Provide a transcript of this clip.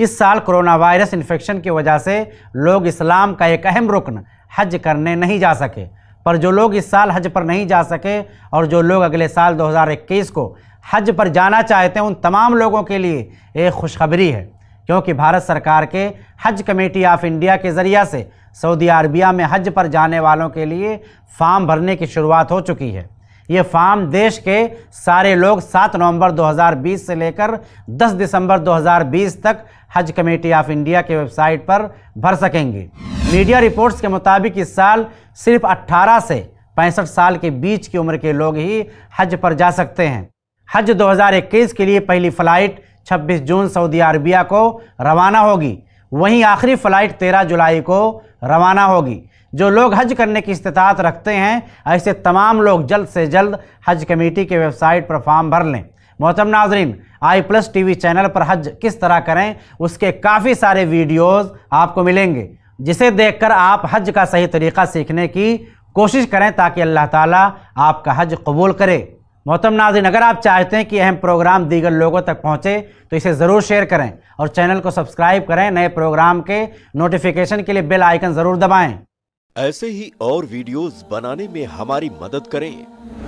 इस साल corona virus infection की वजह से लोग इस्लाम का एक अहम रुकन हज करने नहीं जा सके पर जो लोग इस साल हज पर नहीं जा सके और जो लोग अगले साल 2021 को हज पर जाना चाहते हैं उन तमाम लोगों के लिए एक खुशखबरी है क्योंकि भारत सरकार के हज कमेटी ऑफ इंडिया के ज़रिया से सऊदी अरबिया में हज पर जाने वालों के लिए फार्म भरने की शुरुआत हो चुकी है ये फार्म देश के सारे लोग 7 नवंबर 2020 से लेकर 10 दिसंबर 2020 तक हज कमेटी ऑफ इंडिया के वेबसाइट पर भर सकेंगे मीडिया रिपोर्ट्स के मुताबिक इस साल सिर्फ 18 से पैंसठ साल के बीच की उम्र के लोग ही हज पर जा सकते हैं हज 2021 के लिए पहली फ्लाइट 26 जून सऊदी अरबिया को रवाना होगी वहीं आखिरी फ़्लाइट 13 जुलाई को रवाना होगी जो लोग हज करने की इस्तात रखते हैं ऐसे तमाम लोग जल्द से जल्द हज कमेटी के वेबसाइट पर फॉर्म भर लें मोहतम नाजरीन आई प्लस टीवी चैनल पर हज किस तरह करें उसके काफ़ी सारे वीडियोज़ आपको मिलेंगे जिसे देखकर आप हज का सही तरीक़ा सीखने की कोशिश करें ताकि अल्लाह ताला आपका हज कबूल करे मोहतम नाजरीन अगर आप चाहते हैं कि अहम प्रोग्राम दीगर लोगों तक पहुँचे तो इसे ज़रूर शेयर करें और चैनल को सब्सक्राइब करें नए प्रोग्राम के नोटिफिकेशन के लिए बेल आइकन जरूर दबाएं ऐसे ही और वीडियोस बनाने में हमारी मदद करें